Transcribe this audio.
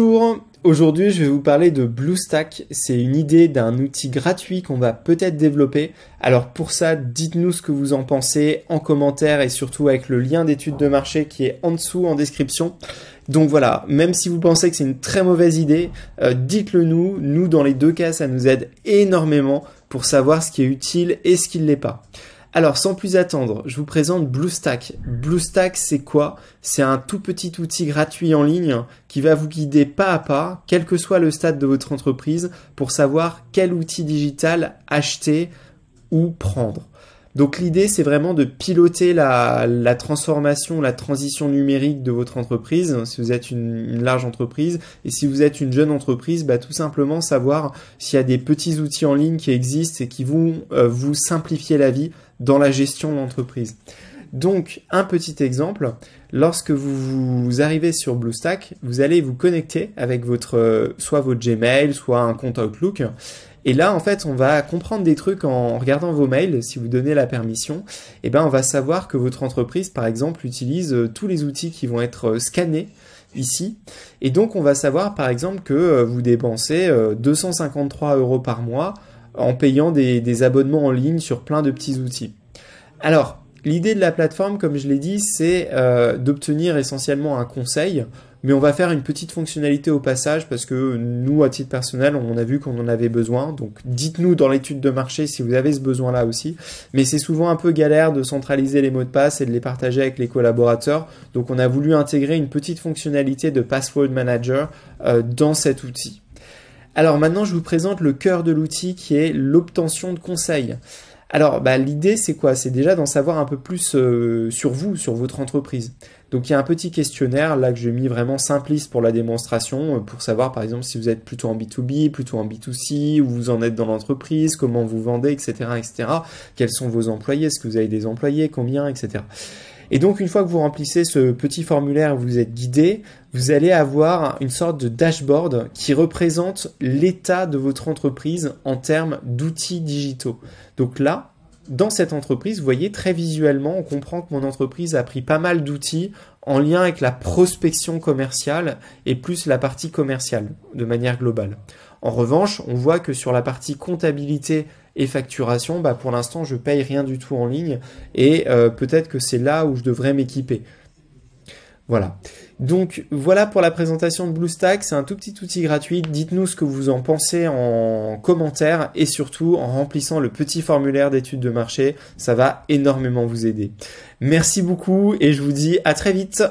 Bonjour, aujourd'hui je vais vous parler de BlueStack. C'est une idée d'un outil gratuit qu'on va peut-être développer. Alors pour ça, dites-nous ce que vous en pensez en commentaire et surtout avec le lien d'études de marché qui est en dessous en description. Donc voilà, même si vous pensez que c'est une très mauvaise idée, euh, dites-le nous. Nous, dans les deux cas, ça nous aide énormément pour savoir ce qui est utile et ce qui ne l'est pas. Alors, sans plus attendre, je vous présente BlueStack. BlueStack, c'est quoi C'est un tout petit outil gratuit en ligne qui va vous guider pas à pas, quel que soit le stade de votre entreprise, pour savoir quel outil digital acheter ou prendre. Donc l'idée, c'est vraiment de piloter la, transformation, la transition numérique de votre entreprise, si vous êtes une, large entreprise, et si vous êtes une jeune entreprise, bah, tout simplement savoir s'il y a des petits outils en ligne qui existent et qui vont euh, vous simplifier la vie dans la gestion de l'entreprise. Donc, un petit exemple, lorsque vous, vous, arrivez sur BlueStack, vous allez vous connecter avec votre, euh, soit votre Gmail, soit un compte Outlook, et là, en fait, on va comprendre des trucs en regardant vos mails, si vous donnez la permission. Et eh ben, on va savoir que votre entreprise, par exemple, utilise euh, tous les outils qui vont être euh, scannés ici. Et donc, on va savoir, par exemple, que euh, vous dépensez 253 euros par mois en payant des, abonnements en ligne sur plein de petits outils. Alors, l'idée de la plateforme, comme je l'ai dit, c'est d'obtenir essentiellement un conseil mais on va faire une petite fonctionnalité au passage parce que nous, à titre personnel, on a vu qu'on en avait besoin. Donc dites-nous dans l'étude de marché si vous avez ce besoin-là aussi. Mais c'est souvent un peu galère de centraliser les mots de passe et de les partager avec les collaborateurs. Donc on a voulu intégrer une petite fonctionnalité de Password Manager euh, dans cet outil. Alors maintenant, je vous présente le cœur de l'outil qui est l'obtention de conseils. Alors, bah, l'idée, c'est quoi C'est déjà d'en savoir un peu plus euh, sur vous, sur votre entreprise. Donc, il y a un petit questionnaire là que j'ai mis vraiment simpliste pour la démonstration, euh, pour savoir par exemple si vous êtes plutôt en B2B, plutôt en B2C, où vous en êtes dans l'entreprise, comment vous vendez, etc., etc. Quels sont vos employés Est-ce que vous avez des employés Combien, etc. Et donc une fois que vous remplissez ce petit formulaire, vous êtes guidé, vous allez avoir une sorte de dashboard qui représente l'état de votre entreprise en termes d'outils digitaux. Donc là, dans cette entreprise, vous voyez très visuellement, on comprend que mon entreprise a pris pas mal d'outils en lien avec la prospection commerciale et plus la partie commerciale de manière globale. En revanche, on voit que sur la partie comptabilité et facturation, bah pour l'instant, je paye rien du tout en ligne. Et euh, peut-être que c'est là où je devrais m'équiper. Voilà. Donc voilà pour la présentation de BlueStack, c'est un tout petit outil gratuit, dites-nous ce que vous en pensez en commentaire et surtout en remplissant le petit formulaire d'études de marché, ça va énormément vous aider. Merci beaucoup et je vous dis à très vite